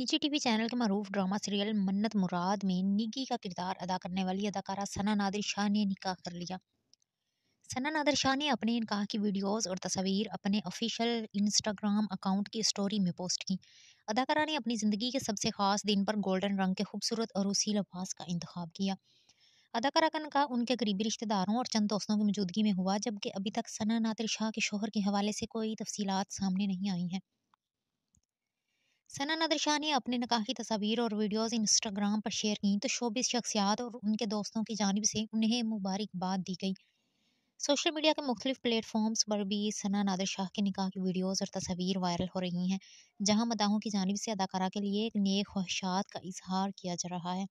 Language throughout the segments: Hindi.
निजी टीवी चैनल के मरूफ ड्रामा सीरियल मन्नत मुराद में निगी का किरदार अदा करने वाली अदाकारा सना नादिर शाह ने निकाह कर लिया सना नादिर शाह ने अपने निकाह की वीडियोस और तस्वीर अपने ऑफिशियल इंस्टाग्राम अकाउंट की स्टोरी में पोस्ट की अदाकारा ने अपनी ज़िंदगी के सबसे ख़ास दिन पर गोल्डन रंग के खूबसूरत और उसी लबास का इंतखा किया अदाकारा का निकाह उनके करीबी रिश्तेदारों और चंद दोस्तों की मौजूदगी में हुआ जबकि अभी तक सना नादिर शाह के शोहर के हवाले से कोई तफसीत सामने नहीं आई हैं सना नदर शाह ने अपने निकाह की तस्वीर और वीडियोस इंस्टाग्राम पर शेयर की तो शोबिस शख्सियात और उनके दोस्तों की जानब से उन्हें मुबारकबाद दी गई सोशल मीडिया के मुख्तलिफ प्लेटफॉर्म्स पर भी सना नादर शाह के निकाह की वीडियोस और तस्वीर वायरल हो रही हैं जहां मदाहों की जानब से अदाकारा के लिए एक नए ख्वाहिशात का इजहार किया जा रहा है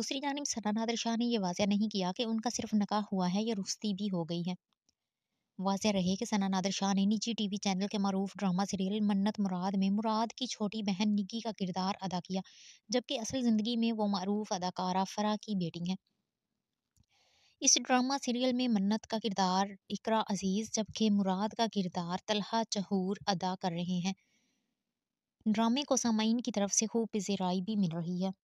दूसरी जानब सना नादर शाह ने यह वाजह नहीं किया कि उनका सिर्फ निकाह हुआ है या रुस्ती भी हो गई है वाजह रहे कि सना नादर शाह ने निजी टीवी चैनल के मरूफ ड्रामा सीरियल मन्नत मुराद में मुराद की छोटी बहन निकी का किरदार अदा किया जबकि असल ज़िंदगी में वो मरूफ अदाकारा फरा की बेटी हैं इस ड्रामा सीरियल में मन्नत का किरदार इकरा अजीज़ जबकि मुराद का किरदार तलहा चहूर अदा कर रहे हैं ड्रामे को सामाइन की तरफ से खूब पज़राई भी मिल रही है